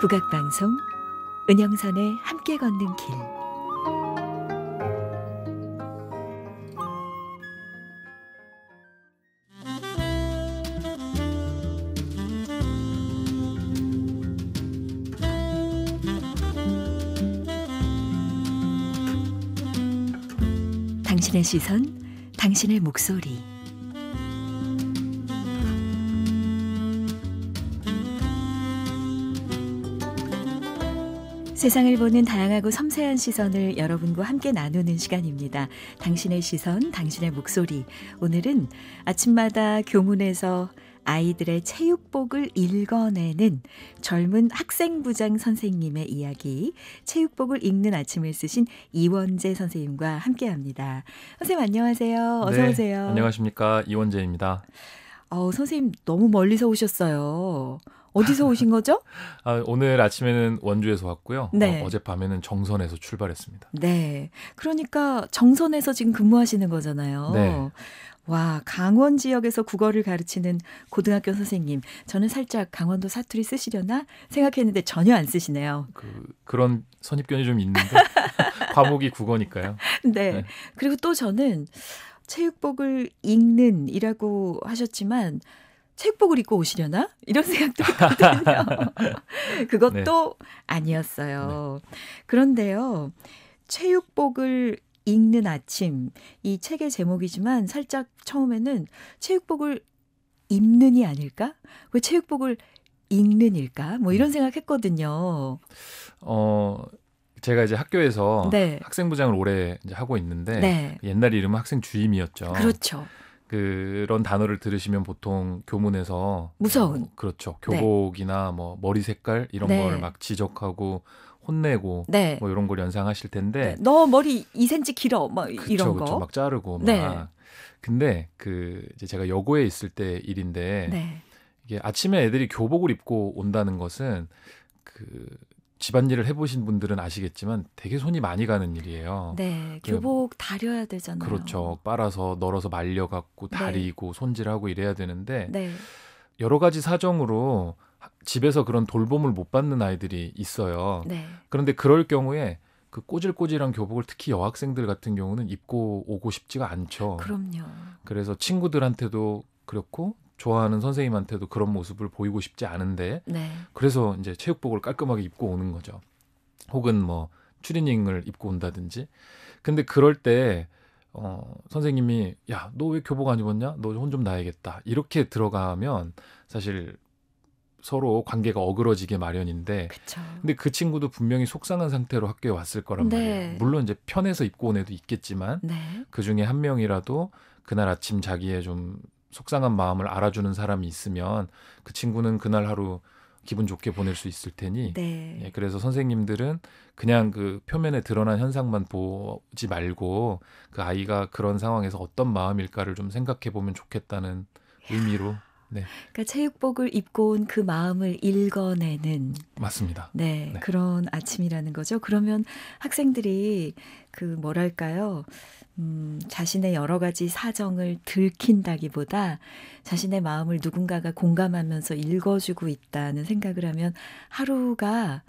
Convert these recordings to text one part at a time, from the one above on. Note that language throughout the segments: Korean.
국악방송 은영선의 함께 걷는 길 당신의 시선, 당신의 목소리 세상을 보는 다양하고 섬세한 시선을 여러분과 함께 나누는 시간입니다. 당신의 시선, 당신의 목소리. 오늘은 아침마다 교문에서 아이들의 체육복을 읽어내는 젊은 학생부장 선생님의 이야기, 체육복을 읽는 아침을 쓰신 이원재 선생님과 함께 합니다. 선생님 안녕하세요. 네, 어서 오세요. 안녕하십니까. 이원재입니다. 어, 선생님 너무 멀리서 오셨어요. 어디서 오신 거죠? 아, 오늘 아침에는 원주에서 왔고요. 네. 어, 어젯밤에는 정선에서 출발했습니다. 네. 그러니까 정선에서 지금 근무하시는 거잖아요. 네. 와, 강원 지역에서 국어를 가르치는 고등학교 선생님. 저는 살짝 강원도 사투리 쓰시려나 생각했는데 전혀 안 쓰시네요. 그, 그런 선입견이 좀 있는데 과목이 국어니까요. 네. 네. 그리고 또 저는 체육복을 읽는이라고 하셨지만 책복을 입고 오시려나? 이런 생각도 했거든요. 그것도 네. 아니었어요. 네. 그런데요. 체육복을 읽는 아침 이 책의 제목이지만 살짝 처음에는 체육복을 입는이 아닐까? 왜 체육복을 읽는일까? 뭐 이런 음. 생각했거든요. 어 제가 이제 학교에서 네. 학생부장을 오래 이제 하고 있는데 네. 옛날 이름은 학생 주임이었죠. 그렇죠. 그런 단어를 들으시면 보통 교문에서 무서운 뭐, 그렇죠 네. 교복이나 네. 뭐 머리 색깔 이런 네. 걸막 지적하고 혼내고 네. 뭐 이런 걸 연상하실 텐데 네. 너 머리 2cm 길어 막 그쵸, 이런 그쵸, 거. 막 자르고 막. 네. 근데 그 이제 제가 여고에 있을 때 일인데 이게 아침에 애들이 교복을 입고 온다는 것은 그 집안일을 해보신 분들은 아시겠지만 되게 손이 많이 가는 일이에요. 네, 교복 다려야 되잖아요. 그렇죠. 빨아서 널어서 말려갖고 네. 다리고 네. 손질하고 이래야 되는데 네. 여러 가지 사정으로 집에서 그런 돌봄을 못 받는 아이들이 있어요. 네. 그런데 그럴 경우에 그 꼬질꼬질한 교복을 특히 여학생들 같은 경우는 입고 오고 싶지가 않죠. 그럼요. 그래서 친구들한테도 그렇고 좋아하는 선생님한테도 그런 모습을 보이고 싶지 않은데 네. 그래서 이제 체육복을 깔끔하게 입고 오는 거죠. 혹은 뭐 추리닝을 입고 온다든지. 근데 그럴 때 어, 선생님이 야, 너 왜 교복 안 입었냐? 너 혼 좀 나야겠다. 이렇게 들어가면 사실 서로 관계가 어그러지게 마련인데 그쵸. 근데 그 친구도 분명히 속상한 상태로 학교에 왔을 거란 네. 말이에요. 물론 이제 편해서 입고 온 애도 있겠지만 네. 그중에 한 명이라도 그날 아침 자기의 좀 속상한 마음을 알아주는 사람이 있으면 그 친구는 그날 하루 기분 좋게 보낼 수 있을 테니 네. 예, 그래서 선생님들은 그냥 그 표면에 드러난 현상만 보지 말고 그 아이가 그런 상황에서 어떤 마음일까를 좀 생각해 보면 좋겠다는 의미로 네. 그러니까 체육복을 입고 온 그 마음을 읽어내는 맞습니다. 네, 네, 그런 아침이라는 거죠. 그러면 학생들이 그 뭐랄까요? 음, 자신의 여러 가지 사정을 들킨다기보다 자신의 마음을 누군가가 공감하면서 읽어주고 있다는 생각을 하면 하루가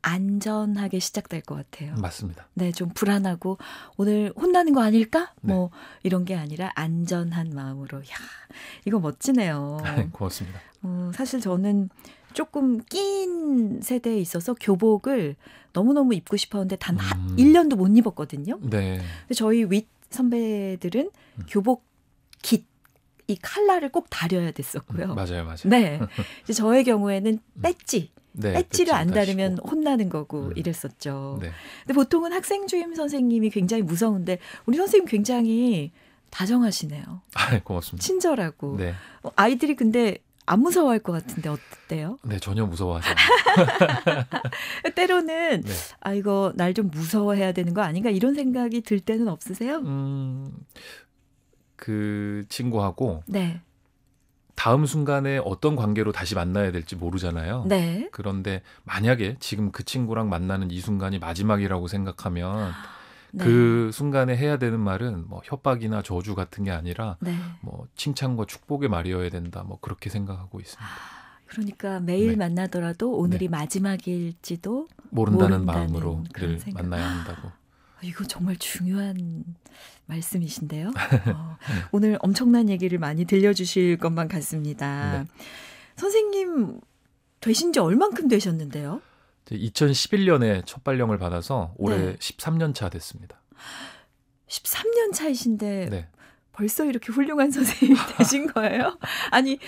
안전하게 시작될 것 같아요. 맞습니다. 네, 좀 불안하고 오늘 혼나는 거 아닐까? 네. 뭐 이런 게 아니라 안전한 마음으로 야 이거 멋지네요. 네, 고맙습니다. 어, 사실 저는 조금 낀 세대에 있어서 교복을 너무너무 입고 싶었는데 단 음. 1년도 못 입었거든요. 네. 근데 저희 윗 선배들은 음. 교복 깃, 이 칼라를 꼭 다려야 됐었고요. 음, 맞아요, 맞아요. 네. 이제 저의 경우에는 음. 배지. 네, 배지를 안 다르면 다시고. 혼나는 거고 음. 이랬었죠. 네. 근데 보통은 학생 주임 선생님이 굉장히 무서운데 우리 선생님 굉장히 다정하시네요. 아, 고맙습니다. 친절하고 네. 어, 아이들이 근데 안 무서워할 것 같은데 어때요? 네, 전혀 무서워하지 않아요. 때로는 네. 아 이거 날 좀 무서워해야 되는 거 아닌가 이런 생각이 들 때는 없으세요? 음, 그 친구하고 네. 다음 순간에 어떤 관계로 다시 만나야 될지 모르잖아요. 네. 그런데 만약에 지금 그 친구랑 만나는 이 순간이 마지막이라고 생각하면 네. 그 순간에 해야 되는 말은 뭐 협박이나 저주 같은 게 아니라 네. 뭐 칭찬과 축복의 말이어야 된다. 뭐 그렇게 생각하고 있습니다. 아, 그러니까 매일 네. 만나더라도 오늘이 네. 마지막일지도 모른다는, 모른다는 마음으로 늘 생각. 만나야 한다고. 아, 이거 정말 중요한 말씀이신데요. 어, 오늘 엄청난 얘기를 많이 들려주실 것만 같습니다. 네. 선생님 되신 지 얼만큼 되셨는데요? 2011년에 첫 발령을 받아서 올해 네. 13년 차 됐습니다. 13년 차이신데 네. 벌써 이렇게 훌륭한 선생님이 되신 거예요? 아니,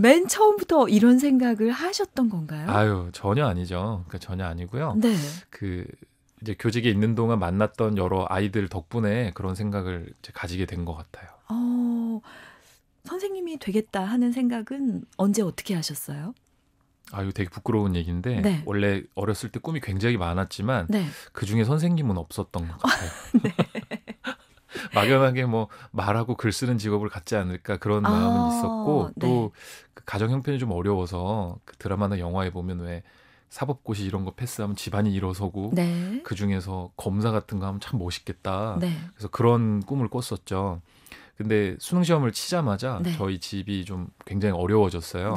맨 처음부터 이런 생각을 하셨던 건가요? 아유, 전혀 아니죠. 그러니까 전혀 아니고요. 네. 그 이제 교직에 있는 동안 만났던 여러 아이들 덕분에 그런 생각을 이제 가지게 된 것 같아요. 어, 선생님이 되겠다 하는 생각은 언제 어떻게 하셨어요? 아, 이거 되게 부끄러운 얘기인데 네. 원래 어렸을 때 꿈이 굉장히 많았지만 네. 그 중에 선생님은 없었던 것 같아요. 네. 막연하게 뭐 말하고 글 쓰는 직업을 갖지 않을까 그런 마음은 아, 있었고 또그 네. 가정 형편이 좀 어려워서 그 드라마나 영화에 보면 왜 사법고시 이런 거 패스하면 집안이 일어서고 네. 그 중에서 검사 같은 거 하면 참 멋있겠다. 네. 그래서 그런 꿈을 꿨었죠. 근데 수능 시험을 치자마자 저희 집이 좀 굉장히 어려워졌어요.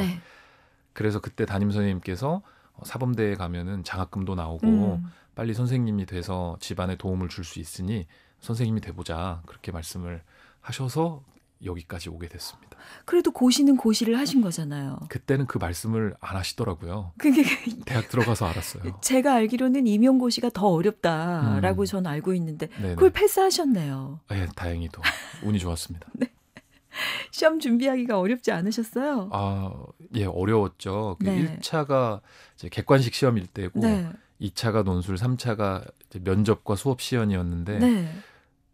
그래서 그때 담임 선생님께서 어, 사범대에 가면은 장학금도 나오고 음. 빨리 선생님이 돼서 집안에 도움을 줄 수 있으니 선생님이 돼보자 그렇게 말씀을 하셔서 여기까지 오게 됐습니다. 그래도 고시는 고시를 하신 거잖아요. 그때는 그 말씀을 안 하시더라고요. 그게 대학 들어가서 알았어요. 제가 알기로는 임용고시가 더 어렵다라고 음. 전 알고 있는데 네네. 그걸 패스하셨네요. 네, 다행히도 운이 좋았습니다. 네. 시험 준비하기가 어렵지 않으셨어요? 아, 예, 어려웠죠. 그 네. 1차가 이제 객관식 시험일 때고 네. 2차가 논술, 3차가 면접과 수업 시연이었는데 네.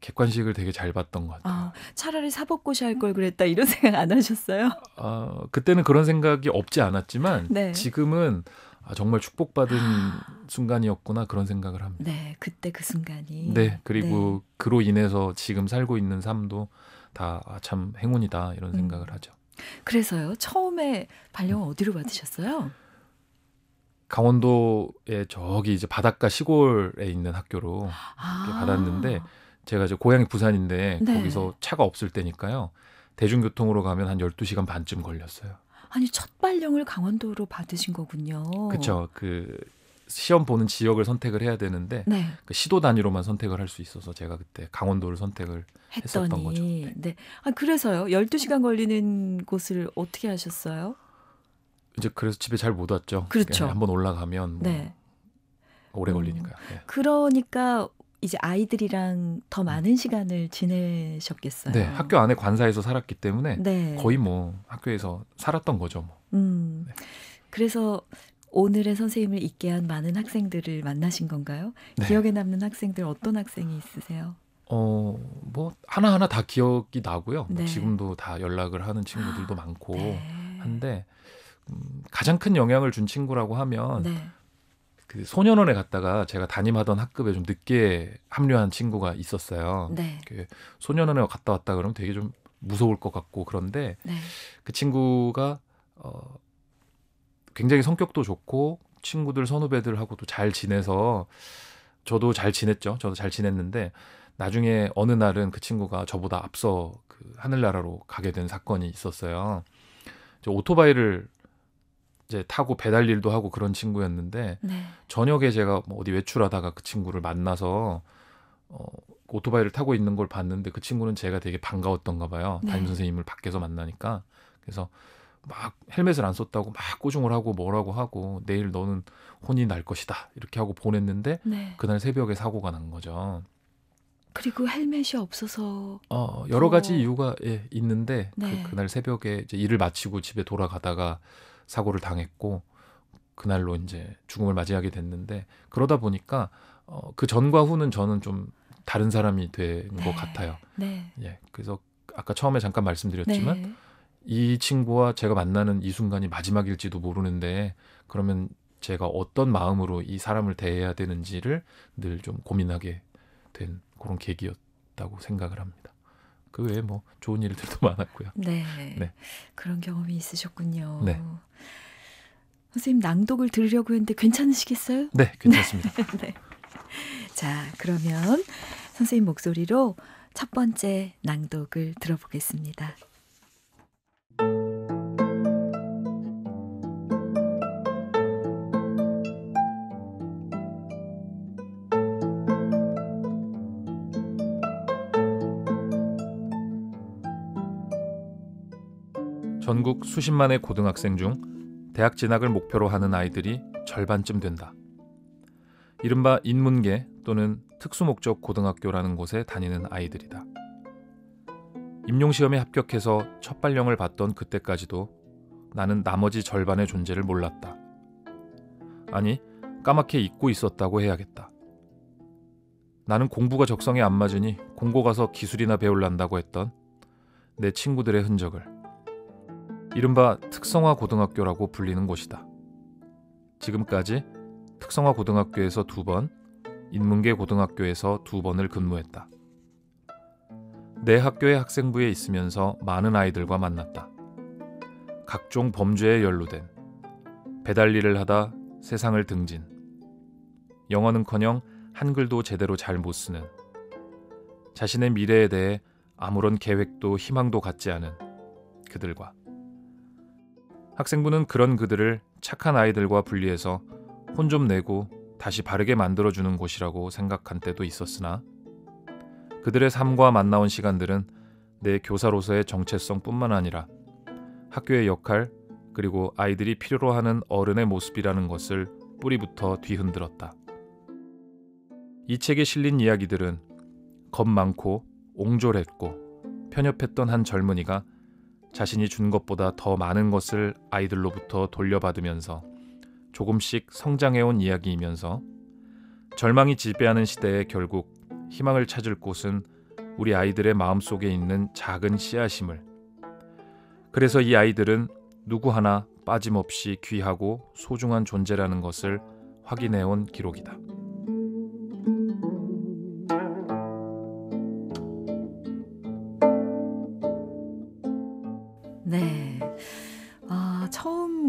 객관식을 되게 잘 봤던 것 같아요. 아, 차라리 사법고시 할 걸 그랬다 이런 생각 안 하셨어요? 아, 그때는 그런 생각이 없지 않았지만 네. 지금은 아, 정말 축복받은 아. 순간이었구나 그런 생각을 합니다. 네, 그때 그 순간이. 네, 그리고 네. 그로 인해서 지금 살고 있는 삶도 다참 아, 행운이다 이런 음. 생각을 음. 하죠. 그래서요. 처음에 발령 어디로 받으셨어요? 강원도의 저기 이제 바닷가 시골에 있는 학교로 아. 받았는데 제가 이제 고향이 부산인데 네. 거기서 차가 없을 때니까요. 대중교통으로 가면 한 12시간 반쯤 걸렸어요. 아니 첫 발령을 강원도로 받으신 거군요. 그렇죠. 그 시험 보는 지역을 선택을 해야 되는데 네. 그 시도 단위로만 선택을 할 수 있어서 제가 그때 강원도를 선택을 했더니, 했었던 거죠. 네. 네. 아, 그래서요. 12시간 걸리는 곳을 어떻게 하셨어요? 이제 그래서 집에 잘 못 왔죠. 그렇죠. 예, 한번 올라가면 뭐 네. 오래 음. 걸리니까 음, 네. 그러니까 이제 아이들이랑 더 많은 시간을 지내셨겠어요. 네, 학교 안에 관사에서 살았기 때문에 네. 거의 뭐 학교에서 살았던 거죠. 뭐. 음, 네. 그래서 오늘의 선생님을 있게 한 많은 학생들을 만나신 건가요? 네. 기억에 남는 학생들 어떤 학생이 있으세요? 어, 뭐 하나하나 다 기억이 나고요. 뭐 네. 뭐 지금도 다 연락을 하는 친구들도 아, 많고 네. 한데 음, 가장 큰 영향을 준 친구라고 하면 네. 그 소년원에 갔다가 제가 담임하던 학급에 좀 늦게 합류한 친구가 있었어요. 네. 그 소년원에 갔다 왔다 그러면 되게 좀 무서울 것 같고 그런데 네. 그 친구가 어 굉장히 성격도 좋고 친구들 선후배들하고도 잘 지내서 저도 잘 지냈죠. 저도 잘 지냈는데 나중에 어느 날은 그 친구가 저보다 앞서 그 하늘나라로 가게 된 사건이 있었어요. 저 오토바이를 이제 타고 배달 일도 하고 그런 친구였는데 네. 저녁에 제가 뭐 어디 외출하다가 그 친구를 만나서 어, 오토바이를 타고 있는 걸 봤는데 그 친구는 제가 되게 반가웠던가 봐요. 네. 담임 선생님을 밖에서 만나니까 그래서 막 헬멧을 안 썼다고 막꾸중을 하고 뭐라고 하고 내일 너는 혼이 날 것이다 이렇게 하고 보냈는데 네. 그날 새벽에 사고가 난 거죠. 그리고 헬멧이 없어서 어 여러 더... 가지 이유가 예, 있는데 그 네. 그, 그날 새벽에 이제 일을 마치고 집에 돌아가다가 사고를 당했고 그날로 이제 죽음을 맞이하게 됐는데 그러다 보니까 어, 그 전과 후는 저는 좀 다른 사람이 된것 네. 같아요. 네. 예, 그래서 아까 처음에 잠깐 말씀드렸지만 네. 이 친구와 제가 만나는 이 순간이 마지막일지도 모르는데 그러면 제가 어떤 마음으로 이 사람을 대해야 되는지를 늘 좀 고민하게 된 그런 계기였다고 생각을 합니다. 그 외에 뭐 좋은 일들도 많았고요. 네. 네. 그런 경험이 있으셨군요. 네. 선생님 낭독을 들으려고 했는데 괜찮으시겠어요? 네, 괜찮습니다. 네. 자, 그러면 선생님 목소리로 첫 번째 낭독을 들어보겠습니다. 전국 수십만의 고등학생 중 대학 진학을 목표로 하는 아이들이 절반쯤 된다. 이른바 인문계 또는 특수목적 고등학교라는 곳에 다니는 아이들이다. 임용시험에 합격해서 첫 발령을 받던 그때까지도 나는 나머지 절반의 존재를 몰랐다. 아니, 까맣게 잊고 있었다고 해야겠다. 나는 공부가 적성에 안 맞으니 공고 가서 기술이나 배울란다고 했던 내 친구들의 흔적을 이른바 특성화 고등학교라고 불리는 곳이다. 지금까지 특성화 고등학교에서 두 번, 인문계 고등학교에서 두 번을 근무했다. 내 학교의 학생부에 있으면서 많은 아이들과 만났다. 각종 범죄에 연루된, 배달 일을 하다 세상을 등진, 영어는커녕 한글도 제대로 잘 못 쓰는, 자신의 미래에 대해 아무런 계획도 희망도 갖지 않은 그들과 학생부는 그런 그들을 착한 아이들과 분리해서 혼 좀 내고 다시 바르게 만들어주는 곳이라고 생각한 때도 있었으나 그들의 삶과 만나온 시간들은 내 교사로서의 정체성뿐만 아니라 학교의 역할 그리고 아이들이 필요로 하는 어른의 모습이라는 것을 뿌리부터 뒤흔들었다. 이 책에 실린 이야기들은 겁 많고 옹졸했고 편협했던 한 젊은이가 자신이 준 것보다 더 많은 것을 아이들로부터 돌려받으면서 조금씩 성장해온 이야기이면서 절망이 지배하는 시대에 결국 희망을 찾을 곳은 우리 아이들의 마음 속에 있는 작은 씨앗임을 그래서 이 아이들은 누구 하나 빠짐없이 귀하고 소중한 존재라는 것을 확인해온 기록이다.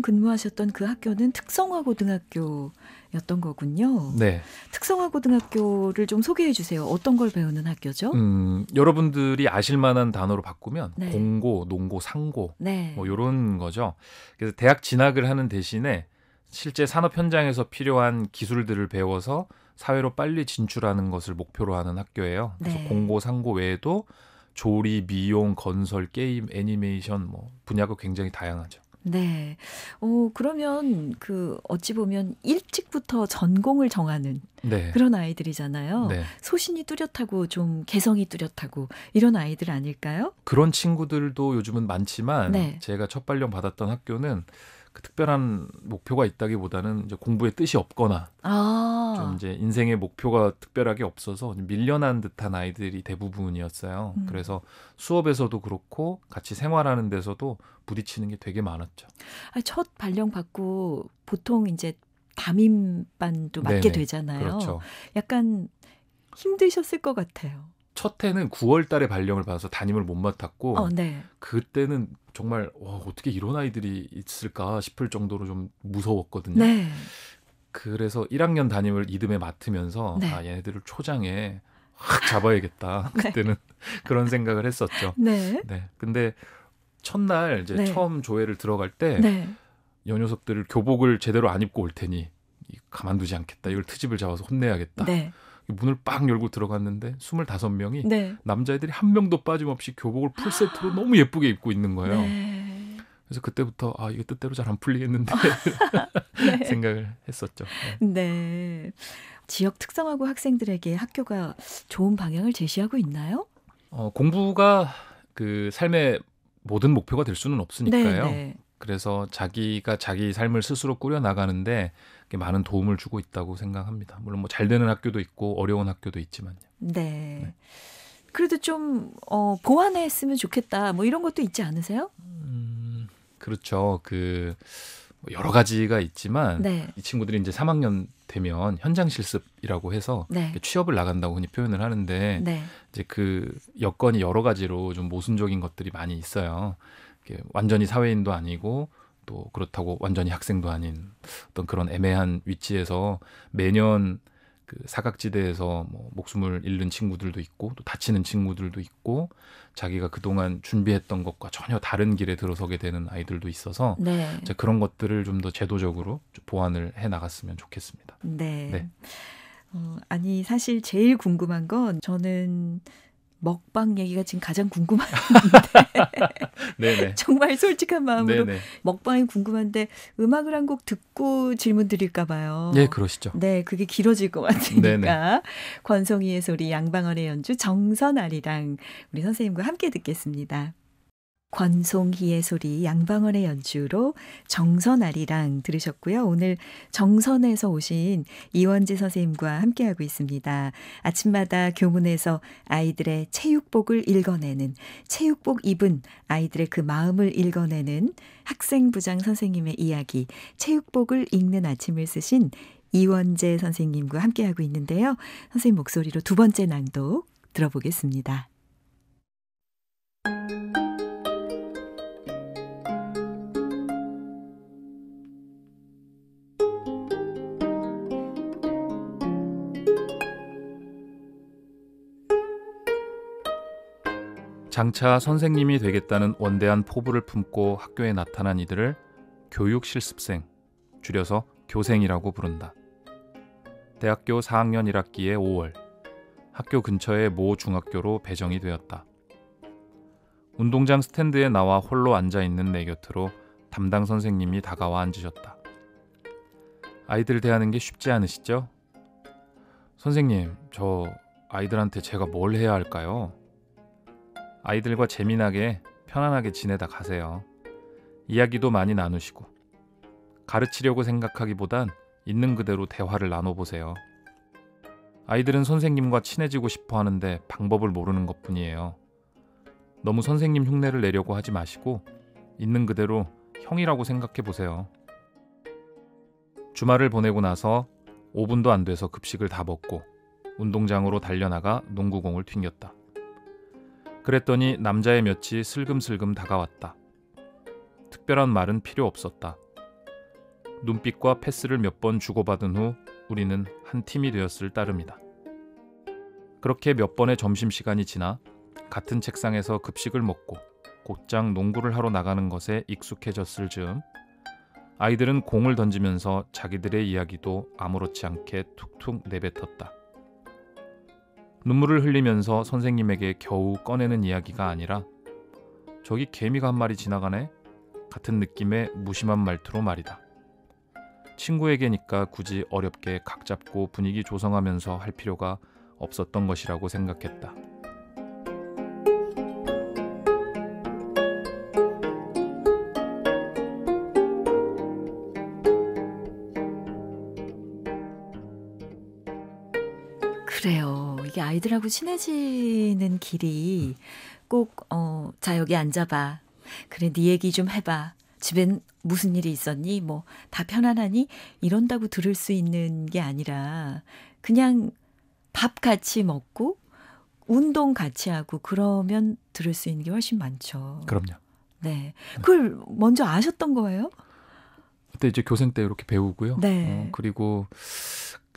근무하셨던 그 학교는 특성화 고등학교였던 거군요. 네. 특성화 고등학교를 좀 소개해 주세요. 어떤 걸 배우는 학교죠? 음, 여러분들이 아실 만한 단어로 바꾸면 네. 공고, 농고, 상고 네. 뭐 요런 거죠. 그래서 대학 진학을 하는 대신에 실제 산업 현장에서 필요한 기술들을 배워서 사회로 빨리 진출하는 것을 목표로 하는 학교예요. 그래서 네. 공고, 상고 외에도 조리, 미용, 건설, 게임, 애니메이션 뭐 분야가 굉장히 다양하죠. 네. 어, 그러면 그 어찌 보면 일찍부터 전공을 정하는 네. 그런 아이들이잖아요. 네. 소신이 뚜렷하고 좀 개성이 뚜렷하고 이런 아이들 아닐까요? 그런 친구들도 요즘은 많지만 네. 제가 첫 발령 받았던 학교는 그 특별한 목표가 있다기보다는 이제 공부에 뜻이 없거나 아. 좀 이제 인생의 목표가 특별하게 없어서 밀려난 듯한 아이들이 대부분이었어요. 음. 그래서 수업에서도 그렇고 같이 생활하는 데서도 부딪히는 게 되게 많았죠. 첫 발령 받고 보통 이제 담임반도 맡게 네네. 되잖아요. 그렇죠. 약간 힘드셨을 것 같아요. 첫 해는 9월 달에 발령을 받아서 담임을 못 맡았고 어, 네. 그때는 정말 와, 어떻게 이런 아이들이 있을까 싶을 정도로 좀 무서웠거든요. 네. 그래서 1학년 담임을 이듬해 맡으면서 네. 아 얘네들을 초장에 확 잡아야겠다. 네. 그때는 그런 생각을 했었죠. 네. 네. 근데 첫날 이제 네. 처음 조회를 들어갈 때여 네. 녀석들을 교복을 제대로 안 입고 올 테니 가만두지 않겠다. 이걸 트집을 잡아서 혼내야겠다. 문을 빵 열고 들어갔는데 25명이 네. 남자애들이 한 명도 빠짐없이 교복을 풀세트로 너무 예쁘게 입고 있는 거예요. 네. 그래서 그때부터 아 이게 뜻대로 잘 안 풀리겠는데 네. 생각을 했었죠. 네. 네. 지역 특성화고 학생들에게 학교가 좋은 방향을 제시하고 있나요? 어, 공부가 그 삶의 모든 목표가 될 수는 없으니까요. 네네. 네. 그래서 자기가 자기 삶을 스스로 꾸려 나가는데 많은 도움을 주고 있다고 생각합니다. 물론 뭐 잘 되는 학교도 있고 어려운 학교도 있지만요. 네. 네. 그래도 좀 어, 보완했으면 좋겠다. 뭐 이런 것도 있지 않으세요? 음, 그렇죠. 그 뭐 여러 가지가 있지만 네. 이 친구들이 이제 3학년 되면 현장 실습이라고 해서 네. 취업을 나간다고 흔히 표현을 하는데 네. 이제 그 여건이 여러 가지로 좀 모순적인 것들이 많이 있어요. 완전히 사회인도 아니고 또 그렇다고 완전히 학생도 아닌 어떤 그런 애매한 위치에서 매년 그 사각지대에서 뭐 목숨을 잃는 친구들도 있고 또 다치는 친구들도 있고 자기가 그동안 준비했던 것과 전혀 다른 길에 들어서게 되는 아이들도 있어서 네. 그런 것들을 좀 더 제도적으로 좀 보완을 해 나갔으면 좋겠습니다. 네. 네. 어, 아니 사실 제일 궁금한 건 저는 먹방 얘기가 지금 가장 궁금한데 정말 솔직한 마음으로 네네. 먹방이 궁금한데 음악을 한 곡 듣고 질문 드릴까 봐요. 네, 그러시죠. 네, 그게 길어질 것 같으니까 네네. 권송이의 소리 양방언의 연주 정선 아리랑 우리 선생님과 함께 듣겠습니다. 권송희의 소리 양방원의 연주로 정선아리랑 들으셨고요. 오늘 정선에서 오신 이원지 선생님과 함께하고 있습니다. 아침마다 교문에서 아이들의 체육복을 읽어내는 체육복 입은 아이들의 그 마음을 읽어내는 학생부장 선생님의 이야기 체육복을 읽는 아침을 쓰신 이원재 선생님과 함께하고 있는데요. 선생님 목소리로 두 번째 낭독 들어보겠습니다. 장차 선생님이 되겠다는 원대한 포부를 품고 학교에 나타난 이들을 교육 실습생, 줄여서 교생이라고 부른다. 대학교 4학년 1학기에 5월, 학교 근처의 모 중학교로 배정이 되었다. 운동장 스탠드에 나와 홀로 앉아 있는 내 곁으로 담당 선생님이 다가와 앉으셨다. 아이들 대하는 게 쉽지 않으시죠? 선생님, 저 아이들한테 제가 뭘 해야 할까요? 아이들과 재미나게 편안하게 지내다 가세요. 이야기도 많이 나누시고 가르치려고 생각하기보단 있는 그대로 대화를 나눠보세요. 아이들은 선생님과 친해지고 싶어 하는데 방법을 모르는 것 뿐이에요. 너무 선생님 흉내를 내려고 하지 마시고 있는 그대로 형이라고 생각해 보세요. 주말을 보내고 나서 5분도 안 돼서 급식을 다 먹고 운동장으로 달려나가 농구공을 튕겼다. 그랬더니 남자의 몇이 슬금슬금 다가왔다. 특별한 말은 필요 없었다. 눈빛과 패스를 몇 번 주고받은 후 우리는 한 팀이 되었을 따름이다. 그렇게 몇 번의 점심시간이 지나 같은 책상에서 급식을 먹고 곧장 농구를 하러 나가는 것에 익숙해졌을 즈음 아이들은 공을 던지면서 자기들의 이야기도 아무렇지 않게 툭툭 내뱉었다. 눈물을 흘리면서 선생님에게 겨우 꺼내는 이야기가 아니라 저기 개미가 한 마리 지나가네? 같은 느낌의 무심한 말투로 말이다. 친구에게니까 굳이 어렵게 각 잡고 분위기 조성하면서 할 필요가 없었던 것이라고 생각했다. 아들하고 친해지는 길이 꼭, 어, 자, 여기 앉아봐. 그래, 네 얘기 좀 해봐. 집엔 무슨 일이 있었니? 뭐, 다 편안하니? 이런다고 들을 수 있는 게 아니라, 그냥 밥 같이 먹고, 운동 같이 하고, 그러면 들을 수 있는 게 훨씬 많죠. 그럼요. 네. 네. 그걸 네. 먼저 아셨던 거예요? 그때 이제 교생 때 이렇게 배우고요. 네. 어, 그리고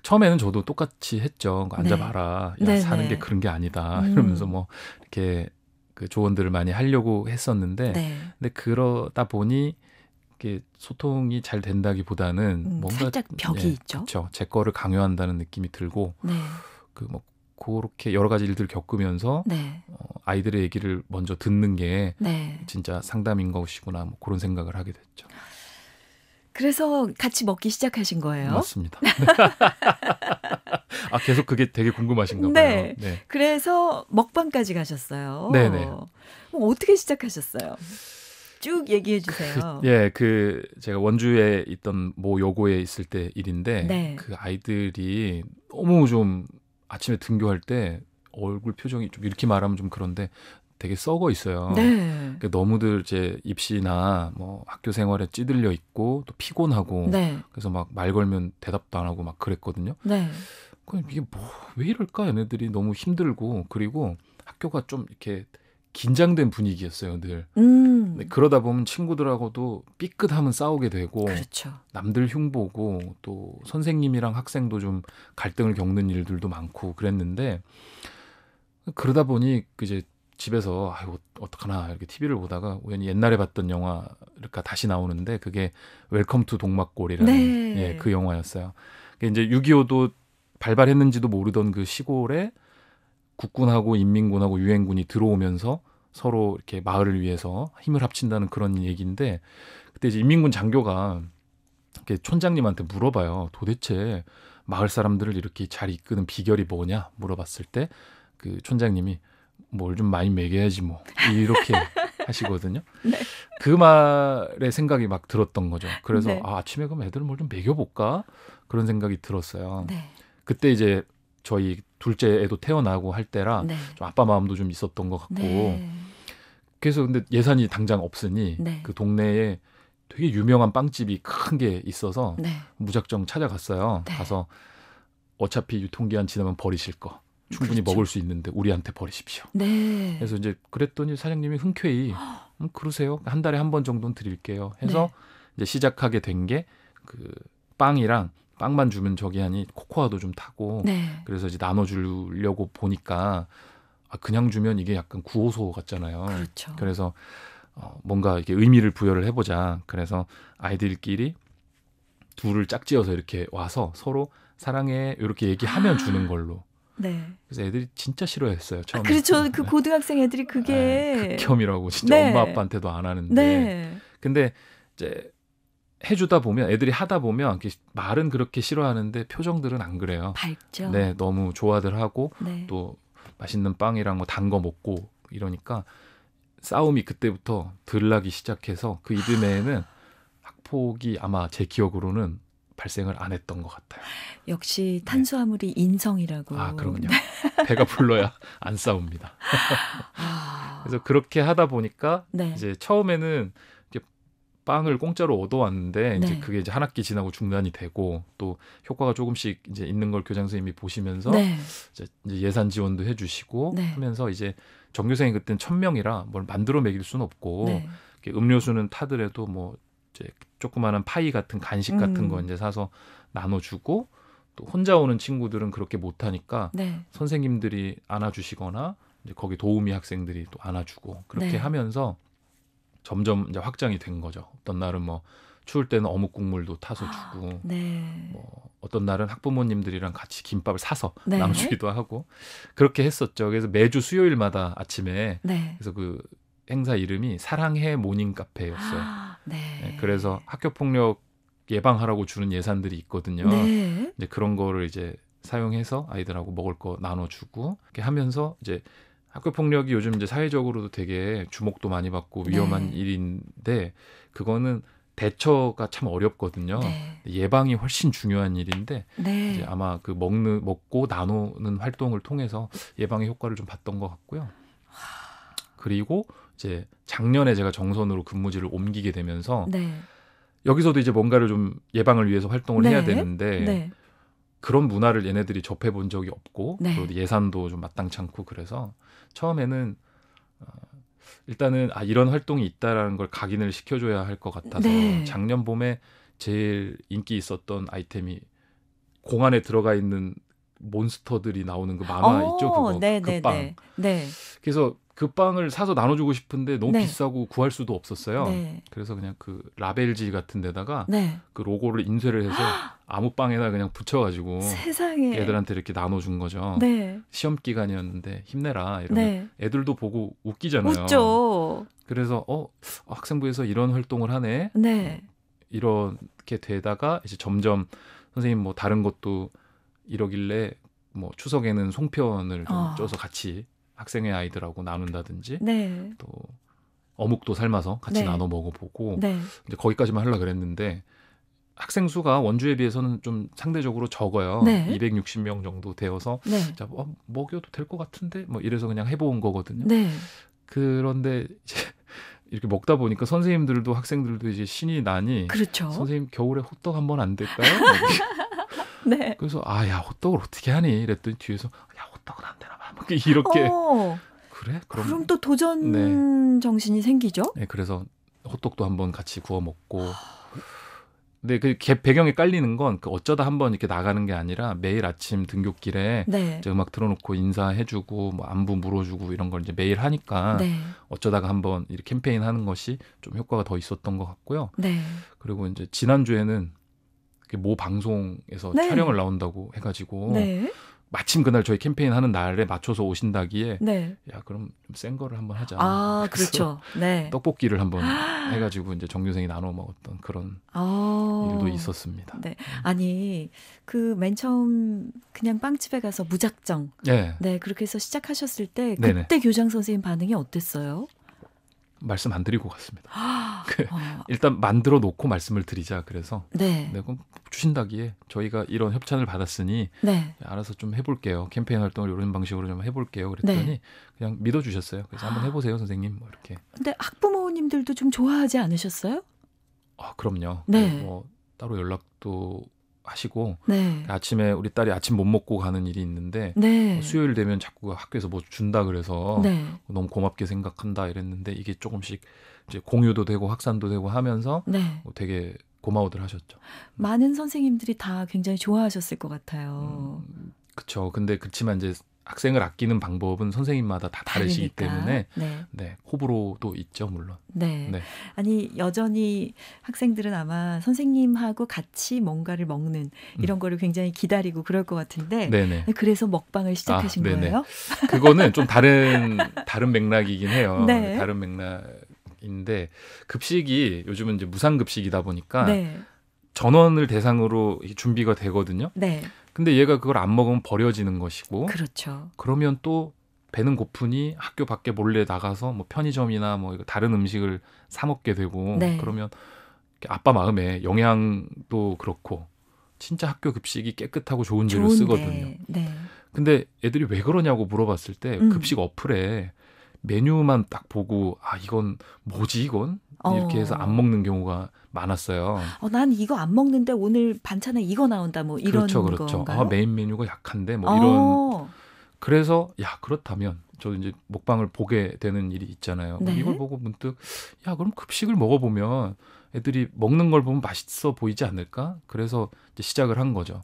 처음에는 저도 똑같이 했죠. 그러니까 네. 앉아봐라. 네. 사는 네. 게 그런 게 아니다. 음. 이러면서 뭐 이렇게 그 조언들을 많이 하려고 했었는데, 네. 근데 그러다 보니 이게 소통이 잘 된다기보다는 음, 뭔가 살짝 벽이 예, 있죠. 그렇죠. 제 거를 강요한다는 느낌이 들고, 네. 그뭐 그렇게 여러 가지 일들을 겪으면서 네. 어, 아이들의 얘기를 먼저 듣는 게 네. 진짜 상담인 것이구나 뭐 그런 생각을 하게 됐죠. 그래서 같이 먹기 시작하신 거예요? 맞습니다. 아 계속 그게 되게 궁금하신가 네. 봐요. 네. 네. 그래서 먹방까지 가셨어요. 네, 네. 어떻게 시작하셨어요? 쭉 얘기해 그 주세요. 그, 예, 그 제가 원주에 있던 모 여고에 있을 때 일인데 네. 그 아이들이 너무 좀 아침에 등교할 때 얼굴 표정이 좀 이렇게 말하면 좀 그런데 되게 썩어 있어요. 네. 그러니까 너무들 이제 입시나 뭐 학교 생활에 찌들려 있고 또 피곤하고 네. 그래서 막 말 걸면 대답도 안 하고 막 그랬거든요. 네. 그 이게 뭐 왜 이럴까 얘네들이 너무 힘들고 그리고 학교가 좀 이렇게 긴장된 분위기였어요 늘. 음. 그러다 보면 친구들하고도 삐끗하면 싸우게 되고 그렇죠. 남들 흉보고 또 선생님이랑 학생도 좀 갈등을 겪는 일들도 많고 그랬는데 그러다 보니 그 이제 집에서 아이고 어떡하나 이렇게 TV를 보다가 우연히 옛날에 봤던 영화가 다시 나오는데 그게 웰컴 투 동막골이라는 네. 예, 그 영화였어요. 이제 6.25도 발발했는지도 모르던 그 시골에 국군하고 인민군하고 유엔군이 들어오면서 서로 이렇게 마을을 위해서 힘을 합친다는 그런 얘기인데 그때 이제 인민군 장교가 이렇게 촌장님한테 물어봐요. 도대체 마을 사람들을 이렇게 잘 이끄는 비결이 뭐냐 물어봤을 때 그 촌장님이 뭘좀 많이 먹여야지 뭐 이렇게 하시거든요. 네. 그 말에 생각이 막 들었던 거죠. 그래서 네. 아, 아침에 그럼 애들 뭘좀 먹여볼까 그런 생각이 들었어요. 네. 그때 이제 저희 둘째 애도 태어나고 할 때라 네. 좀 아빠 마음도 좀 있었던 것 같고 네. 그래서 근데 예산이 당장 없으니 네. 그 동네에 되게 유명한 빵집이 큰 게 있어서 무작정 찾아갔어요. 가서 어차피 유통기한 지나면 버리실 거. 충분히 그렇죠. 먹을 수 있는데 우리한테 버리십시오. 네. 그래서 이제 그랬더니 사장님이 흔쾌히 음, 그러세요. 한 달에 한 번 정도는 드릴게요. 해서 네. 이제 시작하게 된 게 그 빵이랑 빵만 주면 저기 하니 코코아도 좀 타고 네. 그래서 이제 나눠주려고 보니까 아, 그냥 주면 이게 약간 구호소 같잖아요. 그렇죠. 그래서 어, 뭔가 이게 의미를 부여를 해보자. 그래서 아이들끼리 둘을 짝지어서 이렇게 와서 서로 사랑해 이렇게 얘기하면 아. 주는 걸로. 네. 그래서 애들이 진짜 싫어했어요. 처음에. 아, 그렇죠. 그 네. 고등학생 애들이 그게 극혐이라고 네, 그 진짜 네. 엄마 아빠한테도 안 하는데. 네. 근데 이제 해주다 보면 애들이 하다 보면 말은 그렇게 싫어하는데 표정들은 안 그래요. 밝죠. 네, 너무 좋아들 하고 네. 또 맛있는 빵이랑 뭐 단 거 먹고 이러니까 싸움이 그때부터 들락이 시작해서 그 이듬해에는 학폭이 아마 제 기억으로는 발생을 안 했던 것 같아요. 역시 네. 탄수화물이 네. 인성이라고. 아, 그럼요. 배가 불러야 안 싸웁니다. 아. 그래서 그렇게 하다 보니까 네. 이제 처음에는 빵을 공짜로 얻어왔는데 이제 네. 그게 이제 한 학기 지나고 중단이 되고 또 효과가 조금씩 이제 있는 걸 교장 선생님이 보시면서 네. 이제 예산 지원도 해주시고 네. 하면서 이제 정교생이 그때는 천 명이라 뭘 만들어 먹일 수는 없고 네. 음료수는 타더라도 뭐 이제 조그마한 파이 같은 간식 같은 음. 거 이제 사서 나눠주고 또 혼자 오는 친구들은 그렇게 못하니까 네. 선생님들이 안아주시거나 이제 거기 도우미 학생들이 또 안아주고 그렇게 네. 하면서 점점 이제 확장이 된 거죠. 어떤 날은 뭐 추울 때는 어묵 국물도 타서 아, 주고 아, 네. 뭐 어떤 날은 학부모님들이랑 같이 김밥을 사서 네. 나눠주기도 하고 그렇게 했었죠. 그래서 매주 수요일마다 아침에 네. 그래서 그 행사 이름이 사랑해 모닝 카페였어요. 아, 네. 네, 그래서 학교 폭력 예방하라고 주는 예산들이 있거든요. 네. 이제 그런 거를 이제 사용해서 아이들하고 먹을 거 나눠주고 이렇게 하면서 이제 학교 폭력이 요즘 이제 사회적으로도 되게 주목도 많이 받고 네. 위험한 일인데 그거는 대처가 참 어렵거든요. 네. 예방이 훨씬 중요한 일인데 네. 이제 아마 그 먹는 먹고 나누는 활동을 통해서 예방의 효과를 좀 봤던 것 같고요. 그리고 이제 작년에 제가 정선으로 근무지를 옮기게 되면서 네. 여기서도 이제 뭔가를 좀 예방을 위해서 활동을 네. 해야 되는데 네. 그런 문화를 얘네들이 접해 본 적이 없고 네. 또 예산도 좀 마땅치 않고 그래서 처음에는 어, 일단은 아 이런 활동이 있다라는 걸 각인을 시켜줘야 할 것 같아서 네. 작년 봄에 제일 인기 있었던 아이템이 공 안에 들어가 있는 몬스터들이 나오는 그 만화 오, 어, 있죠 그거 네네네. 그 네, 빵. 네. 네. 그래서 그 빵을 사서 나눠주고 싶은데 너무 네. 비싸고 구할 수도 없었어요. 네. 그래서 그냥 그 라벨지 같은 데다가 네. 그 로고를 인쇄를 해서 아무 빵에다 그냥 붙여가지고 세상에. 애들한테 이렇게 나눠준 거죠. 네. 시험 기간이었는데 힘내라 이러면 애들도 보고 웃기잖아요. 웃죠. 그래서 어 학생부에서 이런 활동을 하네. 이렇게 되다가 이제 점점 선생님 뭐 다른 것도 이러길래 뭐 추석에는 송편을 좀 어. 쪄서 같이 학생회 아이들하고 나눈다든지 네. 또 어묵도 삶아서 같이 네. 나눠 먹어보고 네. 이제 거기까지만 하려 그랬는데 학생 수가 원주에 비해서는 좀 상대적으로 적어요. 네. 260명 정도 되어서 네. 자, 어, 먹여도 될 것 같은데 뭐 이래서 그냥 해본 거거든요. 네. 그런데 이제 이렇게 먹다 보니까 선생님들도 학생들도 이제 신이 나니 그렇죠. 선생님 겨울에 호떡 한번 안 될까요? 뭐 네. 그래서 아야 호떡을 어떻게 하니? 이랬더니 뒤에서 야 호떡은 안 되나 봐. 막 이렇게 어. 그래? 그럼, 그럼 또 도전 네. 정신이 생기죠? 네, 그래서 호떡도 한번 같이 구워 먹고. 근데 그 배경에 깔리는 건 그 어쩌다 한번 이렇게 나가는 게 아니라 매일 아침 등굣길에 네. 이제 음악 틀어놓고 인사해주고 뭐 안부 물어주고 이런 걸 이제 매일 하니까 네. 어쩌다가 한번 이렇게 캠페인 하는 것이 좀 효과가 더 있었던 것 같고요. 네. 그리고 이제 지난 주에는 모 방송에서 네. 촬영을 나온다고 해가지고 네. 마침 그날 저희 캠페인 하는 날에 맞춰서 오신다기에 네. 야 그럼 좀센 거를 한번 하자. 아 그렇죠. 네. 떡볶이를 한번 해가지고 이제 정교생이 나눠 먹었던 그런 아~ 일도 있었습니다. 네. 아니 그 맨 처음 그냥 빵집에 가서 무작정 네. 네 그렇게 해서 시작하셨을 때 그때 네네. 교장 선생님 반응이 어땠어요? 말씀 안 드리고 갔습니다. 어. 일단 만들어 놓고 말씀을 드리자 그래서 네. 네 그럼 주신다기에 저희가 이런 협찬을 받았으니 네. 알아서 좀 해볼게요 캠페인 활동을 이런 방식으로 좀 해볼게요 네. 그랬더니 네. 그냥 믿어주셨어요. 그래서 한번 해보세요 선생님 뭐 이렇게. 근데 학부모님들도 좀 좋아하지 않으셨어요? 아 그럼요. 네. 뭐 따로 연락도 하시고 네. 아침에 우리 딸이 아침 못 먹고 가는 일이 있는데 네. 어, 수요일 되면 자꾸 학교에서 뭐 준다 그래서 네. 너무 고맙게 생각한다 이랬는데 이게 조금씩 이제 공유도 되고 확산도 되고 하면서 네. 어, 되게 고마워들 하셨죠. 많은 선생님들이 다 굉장히 좋아하셨을 것 같아요. 음, 그렇죠. 근데 그렇지만 이제 학생을 아끼는 방법은 선생님마다 다 다르시기 때문에 네. 네, 호불호도 있죠 물론. 네. 네. 아니 여전히 학생들은 아마 선생님하고 같이 뭔가를 먹는 음. 이런 음. 거를 굉장히 기다리고 그럴 것 같은데 네네. 그래서 먹방을 시작하신 아, 거예요? 그거는 좀 다른 다른 맥락이긴 해요. 네. 다른 맥락인데 급식이 요즘은 이제 무상 급식이다 보니까 네. 전원을 대상으로 준비가 되거든요. 네. 근데 얘가 그걸 안 먹으면 버려지는 것이고. 그렇죠. 그러면 또 배는 고프니 학교 밖에 몰래 나가서 뭐 편의점이나 뭐 다른 음식을 사 먹게 되고 네. 그러면 아빠 마음에 영양도 그렇고 진짜 학교 급식이 깨끗하고 좋은 재를 쓰거든요. 네. 근데 애들이 왜 그러냐고 물어봤을 때 음. 급식 어플에 메뉴만 딱 보고 아 이건 뭐지 이건 이렇게 해서 어. 안 먹는 경우가 많았어요. 어, 난 이거 안 먹는데 오늘 반찬에 이거 나온다 뭐 이런 그렇죠, 그렇죠. 건가요? 아, 메인 메뉴가 약한데 뭐 어. 이런. 어. 그래서 야 그렇다면 저도 이제 먹방을 보게 되는 일이 있잖아요. 네. 이걸 보고 문득 야 그럼 급식을 먹어보면 애들이 먹는 걸 보면 맛있어 보이지 않을까? 그래서 이제 시작을 한 거죠.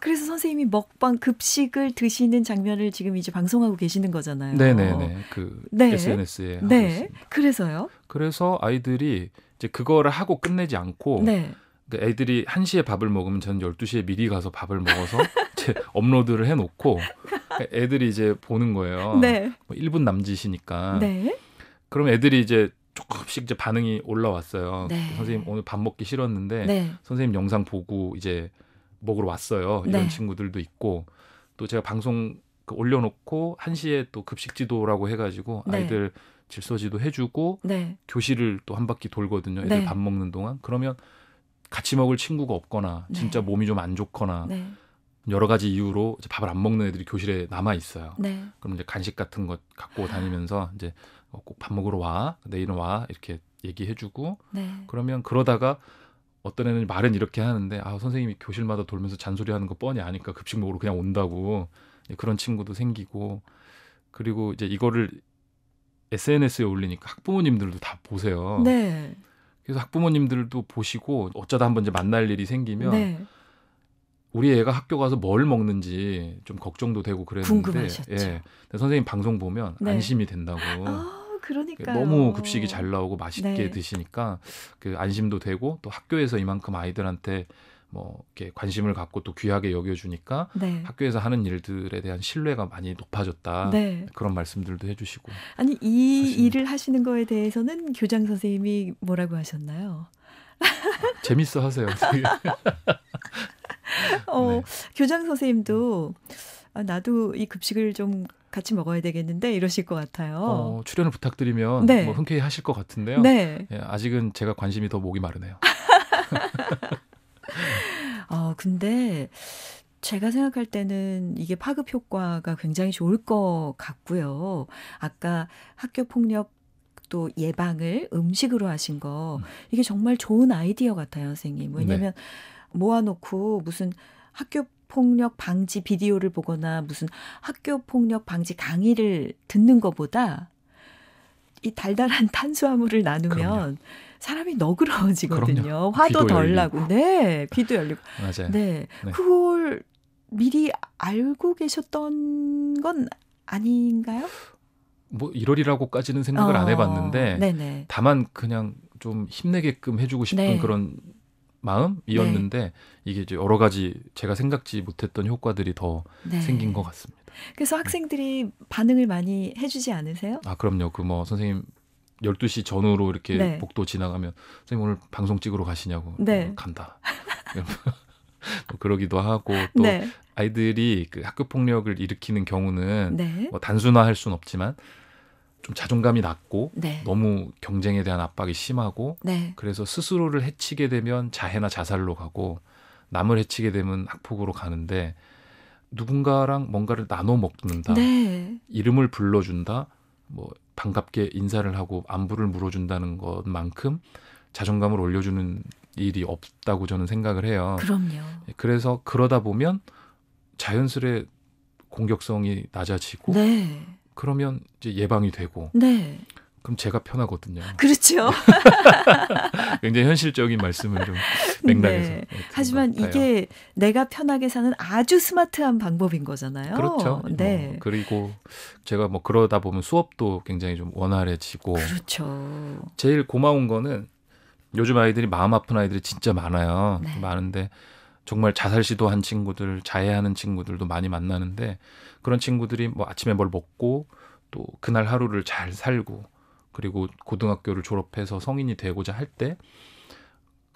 그래서 선생님이 먹방 급식을 드시는 장면을 지금 이제 방송하고 계시는 거잖아요. 네네네. 그 네. SNS에. 네. 있습니다. 그래서요? 그래서 아이들이 이제 그거를 하고 끝내지 않고. 네. 그 애들이 1시에 밥을 먹으면 저는 12시에 미리 가서 밥을 먹어서 이제 업로드를 해놓고 애들이 이제 보는 거예요. 네. 뭐 1분 남짓이니까. 네. 그럼 애들이 이제 조금씩 이제 반응이 올라왔어요. 네. 선생님 오늘 밥 먹기 싫었는데 네. 선생님 영상 보고 이제 먹으러 왔어요. 이런 네. 친구들도 있고 또 제가 방송 그 올려놓고 한시에또 급식지도라고 해가지고 네. 아이들 네. 질서지도 해주고 네. 교실을 또 한 바퀴 돌거든요. 애들 네. 밥 먹는 동안 그러면 같이 먹을 친구가 없거나 네. 진짜 몸이 좀 안 좋거나 여러 가지 이유로 밥을 안 먹는 애들이 교실에 남아 있어요. 그럼 이제 간식 같은 것 갖고 다니면서 이제 어, 꼭밥 먹으러 와 내일은 와 이렇게 얘기해주고 그러면 그러다가 어떤 애는 말은 이렇게 하는데 아 선생님이 교실마다 돌면서 잔소리하는 거 뻔히 아니까 급식 먹으러 그냥 온다고 예, 그런 친구도 생기고 그리고 이제 이거를 SNS에 올리니까 학부모님들도 다 보세요. 네. 그래서 학부모님들도 보시고 어쩌다 한 번 이제 만날 일이 생기면 네. 우리 애가 학교 가서 뭘 먹는지 좀 걱정도 되고 그랬는데 궁금하셨죠. 예. 선생님 방송 보면 네. 안심이 된다고. 아~ 그러니까 너무 급식이 잘 나오고 맛있게 네. 드시니까 그 안심도 되고 또 학교에서 이만큼 아이들한테 뭐 이렇게 관심을 갖고 또 귀하게 여겨주니까 네. 학교에서 하는 일들에 대한 신뢰가 많이 높아졌다 네. 그런 말씀들도 해주시고 아니 이 하시는. 일을 하시는 거에 대해서는 교장 선생님이 뭐라고 하셨나요? 아, 재밌어 하세요. 어, 네. 교장 선생님도 아, 나도 이 급식을 좀 같이 먹어야 되겠는데 이러실 것 같아요. 어, 출연을 부탁드리면 네. 뭐 흔쾌히 하실 것 같은데요. 네. 예, 아직은 제가 관심이 더 목이 마르네요. 어, 근데 제가 생각할 때는 이게 파급 효과가 굉장히 좋을 것 같고요. 아까 학교 폭력 또 예방을 음식으로 하신 거 음. 이게 정말 좋은 아이디어 같아요, 선생님. 왜냐면 네. 모아놓고 무슨 학교 폭력 방지 비디오를 보거나 무슨 학교 폭력 방지 강의를 듣는 것보다 이 달달한 탄수화물을 나누면 그럼요. 사람이 너그러워지거든요. 그럼요. 화도 덜 열리고. 나고, 네, 귀도 열리고. 맞아요. 네. 네, 그걸 미리 알고 계셨던 건 아닌가요? 뭐이러이라고까지는 생각을 어, 안 해봤는데, 어, 네네. 다만 그냥 좀 힘내게끔 해주고 싶은 네. 그런 마음이었는데 네. 이게 이제 여러 가지 제가 생각지 못했던 효과들이 더 네. 생긴 것 같습니다. 그래서 네. 학생들이 네. 반응을 많이 해주지 않으세요? 아 그럼요. 그 뭐 선생님 12시 전후로 이렇게 네. 복도 지나가면 선생님 오늘 방송 찍으러 가시냐고 네. 어, 간다. 뭐 그러기도 하고 또 네. 아이들이 그 학교 폭력을 일으키는 경우는 뭐 단순화할 수는 없지만 좀 자존감이 낮고 네. 너무 경쟁에 대한 압박이 심하고 네. 그래서 스스로를 해치게 되면 자해나 자살로 가고 남을 해치게 되면 학폭으로 가는데 누군가랑 뭔가를 나눠 먹는다 네. 이름을 불러준다 뭐 반갑게 인사를 하고 안부를 물어준다는 것만큼 자존감을 올려주는 일이 없다고 저는 생각을 해요. 그럼요. 그래서 그러다 보면 자연스레 공격성이 낮아지고 네. 그러면 이제 예방이 되고. 네. 그럼 제가 편하거든요. 그렇죠. 굉장히 현실적인 말씀을 좀 맥락에서. 네. 네 하지만 이게 내가 편하게 사는 아주 스마트한 방법인 거잖아요. 그렇죠. 뭐 네. 뭐 그리고 제가 뭐 그러다 보면 수업도 굉장히 좀 원활해지고. 그렇죠. 제일 고마운 거는 요즘 아이들이 마음 아픈 아이들이 진짜 많아요. 네. 많은데 정말 자살 시도한 친구들, 자해하는 친구들도 많이 만나는데 그런 친구들이 뭐 아침에 뭘 먹고 또 그날 하루를 잘 살고 그리고 고등학교를 졸업해서 성인이 되고자 할때그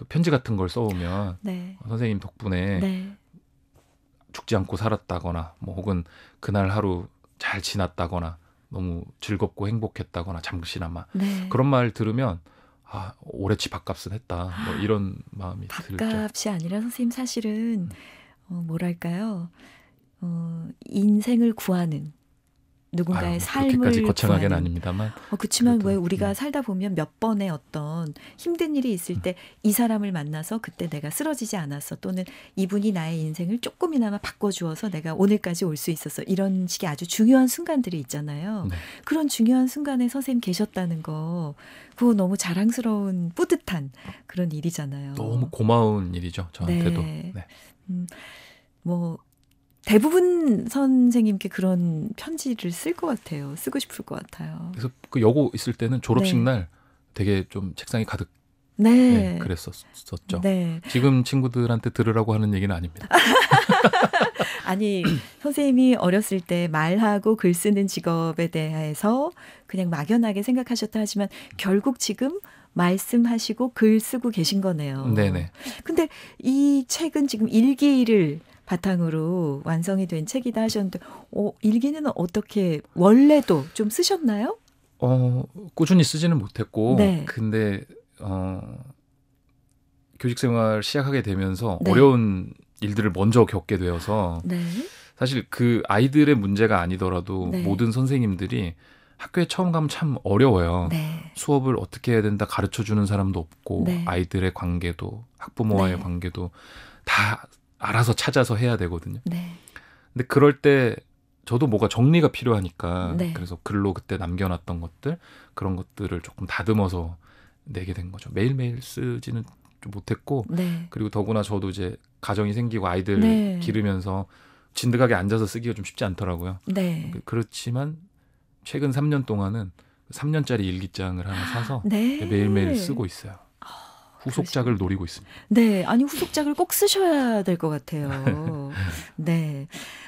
편지 같은 걸 써오면 네. 선생님 덕분에 네. 죽지 않고 살았다거나 뭐 혹은 그날 하루 잘 지났다거나 너무 즐겁고 행복했다거나 잠시나마 네. 그런 말 들으면 아, 올해치 밥값은 했다. 뭐 이런 마음이 들죠. 밥값이 아니라 선생님 사실은 음. 어, 뭐랄까요? 어, 인생을 구하는 누군가의 아유, 삶을 거창하게 아닙니다만. 어, 그렇지만 그래도, 왜 네. 우리가 음. 살다 보면 몇 번의 어떤 힘든 일이 있을 때 이 사람을 만나서 그때 내가 쓰러지지 않았어 또는 이분이 나의 인생을 조금이나마 바꿔주어서 내가 오늘까지 올 수 있었어 이런 식의 아주 중요한 순간들이 있잖아요. 네. 그런 중요한 순간에 선생님 계셨다는 거 그거 너무 자랑스러운 뿌듯한 그런 일이잖아요. 너무 고마운 일이죠 저한테도. 네. 네. 음, 뭐 대부분 선생님께 그런 편지를 쓸 것 같아요. 쓰고 싶을 것 같아요. 그래서 그 여고 있을 때는 졸업식 네. 날 되게 좀 책상이 가득 네. 네 그랬었었죠. 네. 지금 친구들한테 들으라고 하는 얘기는 아닙니다. 아니, 선생님이 어렸을 때 말하고 글 쓰는 직업에 대해서 그냥 막연하게 생각하셨다 하지만 결국 지금 말씀하시고 글 쓰고 계신 거네요. 네네. 근데 이 책은 지금 일기를 바탕으로 완성이 된 책이다 하셨는데, 어, 일기는 어떻게 원래도 좀 쓰셨나요? 어, 꾸준히 쓰지는 못했고, 네. 근데 어, 교직 생활 시작하게 되면서 네. 어려운 일들을 먼저 겪게 되어서 네. 사실 그 아이들의 문제가 아니더라도 네. 모든 선생님들이 학교에 처음 가면 참 어려워요. 네. 수업을 어떻게 해야 된다 가르쳐 주는 사람도 없고 네. 아이들의 관계도 학부모와의 네. 관계도 다 알아서 찾아서 해야 되거든요. 네. 근데 그럴 때 저도 뭐가 정리가 필요하니까 네. 그래서 글로 그때 남겨놨던 것들 그런 것들을 조금 다듬어서 내게 된 거죠. 매일매일 쓰지는 못했고 네. 그리고 더구나 저도 이제 가정이 생기고 아이들 네. 기르면서 진득하게 앉아서 쓰기가 좀 쉽지 않더라고요. 네. 그, 그렇지만 최근 3년 동안은 3년짜리 일기장을 하나 사서 네. 매일매일 쓰고 있어요. 후속작을 노리고 있습니다. 네, 아니 후속작을 꼭 쓰셔야 될 것 같아요. 네,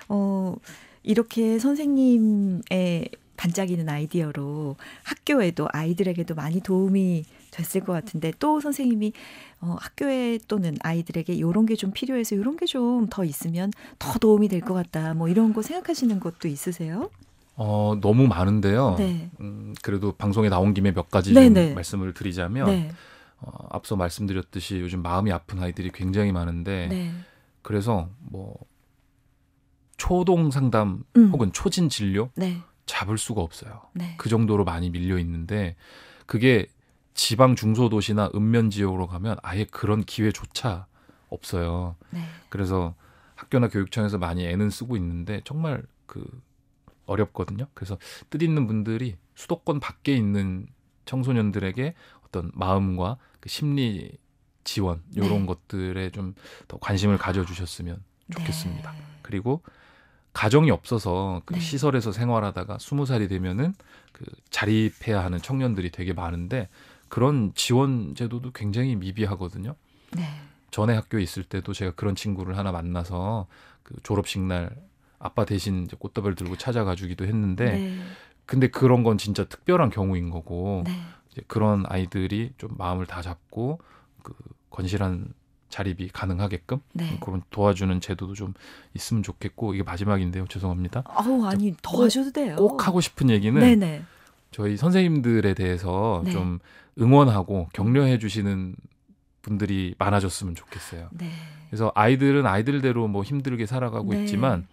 어 이렇게 선생님의 반짝이는 아이디어로 학교에도 아이들에게도 많이 도움이 됐을 것 같은데 또 선생님이 어, 학교에 또는 아이들에게 요런 게 좀 필요해서 요런 게 좀 더 있으면 더 도움이 될 것 같다 뭐 이런 거 생각하시는 것도 있으세요? 어 너무 많은데요. 네. 음, 그래도 방송에 나온 김에 몇 가지 네, 네. 말씀을 드리자면 네. 어, 앞서 말씀드렸듯이 요즘 마음이 아픈 아이들이 굉장히 많은데 네. 그래서 뭐 초동 상담 음. 혹은 초진 진료 네. 잡을 수가 없어요. 네. 그 정도로 많이 밀려 있는데 그게 지방 중소도시나 읍면 지역으로 가면 아예 그런 기회조차 없어요. 네. 그래서 학교나 교육청에서 많이 애는 쓰고 있는데 정말 그 어렵거든요. 그래서 뜻 있는 분들이 수도권 밖에 있는 청소년들에게 어떤 마음과 그 심리 지원 이런 네. 것들에 좀 더 관심을 가져주셨으면 네. 좋겠습니다. 네. 그리고 가정이 없어서 그 네. 시설에서 생활하다가 스무 살이 되면은 그 자립해야 하는 청년들이 되게 많은데 그런 지원 제도도 굉장히 미비하거든요. 네. 전에 학교에 있을 때도 제가 그런 친구를 하나 만나서 그 졸업식 날 아빠 대신 꽃다발 들고 찾아가주기도 했는데 네. 근데 그런 건 진짜 특별한 경우인 거고 그런 아이들이 좀 마음을 다 잡고 그 건실한 자립이 가능하게끔 네. 그런 도와주는 제도도 좀 있으면 좋겠고 이게 마지막인데요. 죄송합니다. 아우 아니 더 꼭, 하셔도 돼요. 꼭 하고 싶은 얘기는 네네. 저희 선생님들에 대해서 네. 좀 응원하고 격려해 주시는 분들이 많아졌으면 좋겠어요. 네. 그래서 아이들은 아이들대로 뭐 힘들게 살아가고 네. 있지만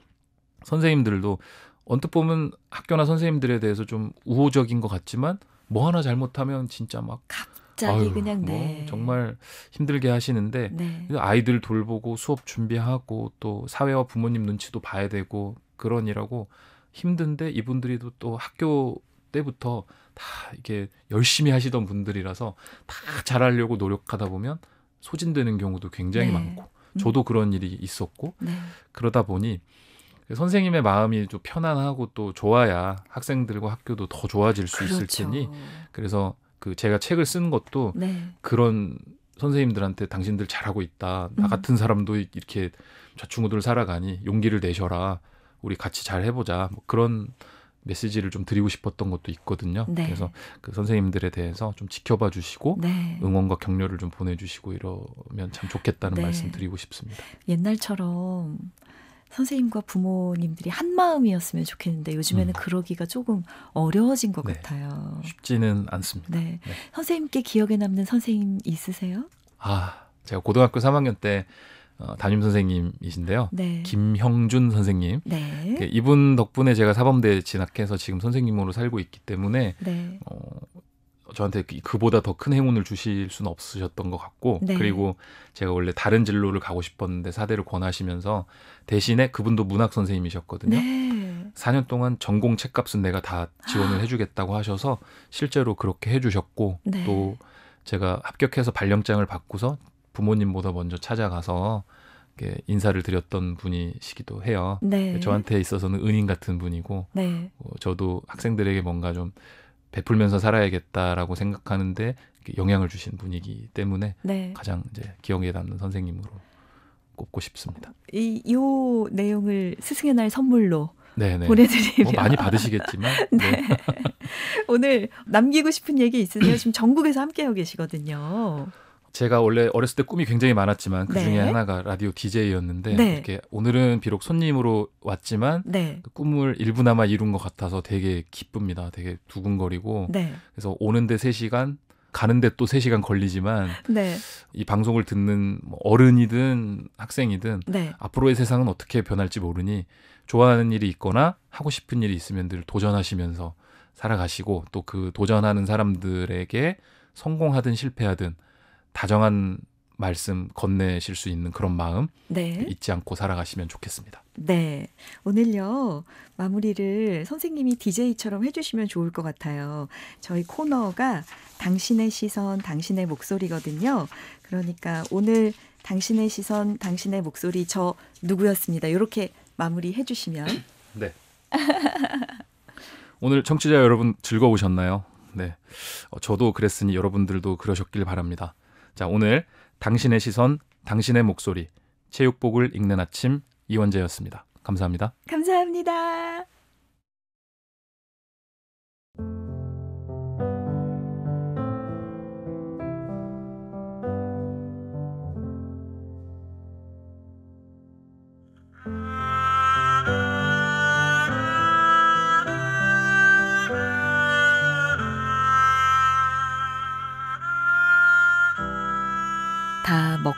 선생님들도 언뜻 보면 학교나 선생님들에 대해서 좀 우호적인 것 같지만 뭐 하나 잘못하면 진짜 막 갑자기 아유, 그냥 뭐 네. 정말 힘들게 하시는데 네. 아이들 돌보고 수업 준비하고 또 사회와 부모님 눈치도 봐야 되고 그런일하고 힘든데 이분들이 또 학교 때부터 다 이게 열심히 하시던 분들이라서 다 잘하려고 노력하다 보면 소진되는 경우도 굉장히 네. 많고 음. 저도 그런 일이 있었고 네. 그러다 보니 선생님의 마음이 좀 편안하고 또 좋아야 학생들과 학교도 더 좋아질 수 그렇죠. 있을 테니 그래서 그 제가 책을 쓴 것도 네. 그런 선생님들한테 당신들 잘하고 있다 나 음. 같은 사람도 이렇게 좌충우돌 살아가니 용기를 내셔라 우리 같이 잘 해보자 뭐 그런 메시지를 좀 드리고 싶었던 것도 있거든요. 네. 그래서 그 선생님들에 대해서 좀 지켜봐 주시고 네. 응원과 격려를 좀 보내주시고 이러면 참 좋겠다는 네. 말씀 드리고 싶습니다. 옛날처럼 선생님과 부모님들이 한 마음이었으면 좋겠는데 요즘에는 음. 그러기가 조금 어려워진 것 네. 같아요. 쉽지는 않습니다. 네. 네. 선생님께 기억에 남는 선생님 있으세요? 아, 제가 고등학교 3학년 때 어, 담임 선생님이신데요. 네. 김형준 선생님. 네. 그 이분 덕분에 제가 사범대 진학해서 지금 선생님으로 살고 있기 때문에 네. 어, 저한테 그, 그보다 더 큰 행운을 주실 수는 없으셨던 것 같고 네. 그리고 제가 원래 다른 진로를 가고 싶었는데 사대를 권하시면서 대신에 그분도 문학 선생님이셨거든요. 네. 4년 동안 전공 책값은 내가 다 지원을 아. 해주겠다고 하셔서 실제로 그렇게 해주셨고 네. 또 제가 합격해서 발령장을 받고서 부모님보다 먼저 찾아가서 인사를 드렸던 분이시기도 해요. 네. 저한테 있어서는 은인 같은 분이고 네. 어, 저도 학생들에게 뭔가 좀 베풀면서 살아야겠다라고 생각하는데 영향을 주신 분이기 때문에 네. 가장 이제 기억에 남는 선생님으로 꼽고 싶습니다. 이, 요 내용을 스승의 날 선물로 네네. 네. 보내드리면 뭐 많이 받으시겠지만 네. 네. 오늘 남기고 싶은 얘기 있으세요? 지금 전국에서 함께하고 계시거든요. 제가 원래 어렸을 때 꿈이 굉장히 많았지만 그 중에 네. 하나가 라디오 DJ였는데 네. 이렇게 오늘은 비록 손님으로 왔지만 네. 그 꿈을 일부나마 이룬 것 같아서 되게 기쁩니다. 되게 두근거리고 네. 그래서 오는데 3시간 가는데 또 3시간 걸리지만 네. 이 방송을 듣는 뭐 어른이든 학생이든 네. 앞으로의 세상은 어떻게 변할지 모르니 좋아하는 일이 있거나 하고 싶은 일이 있으면 늘 도전하시면서 살아가시고 또 그 도전하는 사람들에게 성공하든 실패하든 다정한 말씀 건네실 수 있는 그런 마음 네. 잊지 않고 살아가시면 좋겠습니다. 네. 오늘요. 마무리를 선생님이 DJ처럼 해주시면 좋을 것 같아요. 저희 코너가 당신의 시선, 당신의 목소리거든요. 그러니까 오늘 당신의 시선, 당신의 목소리, 저 누구였습니다. 이렇게 마무리 해주시면. 네. 오늘 청취자 여러분 즐거우셨나요? 네. 어, 저도 그랬으니 여러분들도 그러셨길 바랍니다. 자, 오늘 당신의 시선, 당신의 목소리, 체육복을 읽는 아침 이원재였습니다. 감사합니다. 감사합니다.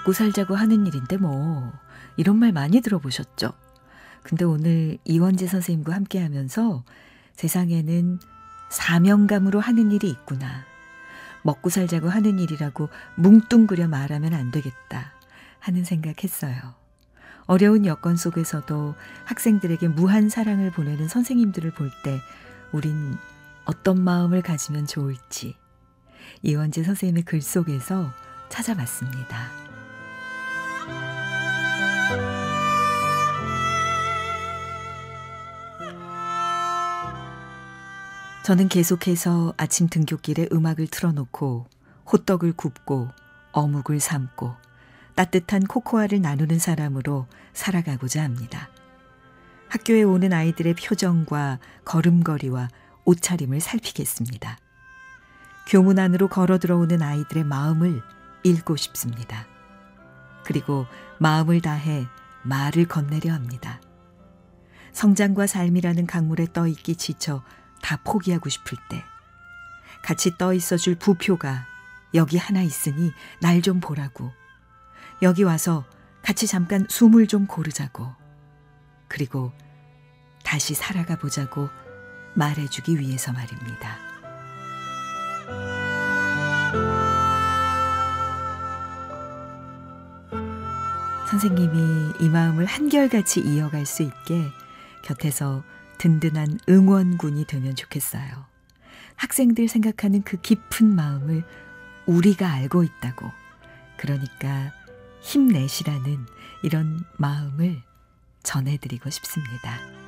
먹고 살자고 하는 일인데 뭐 이런 말 많이 들어보셨죠? 근데 오늘 이원재 선생님과 함께 하면서 세상에는 사명감으로 하는 일이 있구나. 먹고 살자고 하는 일이라고 뭉뚱그려 말하면 안 되겠다 하는 생각했어요. 어려운 여건 속에서도 학생들에게 무한 사랑을 보내는 선생님들을 볼 때 우린 어떤 마음을 가지면 좋을지 이원재 선생님의 글 속에서 찾아봤습니다. 저는 계속해서 아침 등굣길에 음악을 틀어놓고 호떡을 굽고 어묵을 삶고 따뜻한 코코아를 나누는 사람으로 살아가고자 합니다. 학교에 오는 아이들의 표정과 걸음걸이와 옷차림을 살피겠습니다. 교문 안으로 걸어 들어오는 아이들의 마음을 읽고 싶습니다. 그리고 마음을 다해 말을 건네려 합니다. 성장과 삶이라는 강물에 떠 있기 지쳐 다 포기하고 싶을 때 같이 떠 있어줄 부표가 여기 하나 있으니 날 좀 보라고 여기 와서 같이 잠깐 숨을 좀 고르자고 그리고 다시 살아가 보자고 말해주기 위해서 말입니다. 선생님이 이 마음을 한결같이 이어갈 수 있게 곁에서 든든한 응원군이 되면 좋겠어요. 학생들 생각하는 그 깊은 마음을 우리가 알고 있다고. 그러니까 힘내시라는 이런 마음을 전해드리고 싶습니다.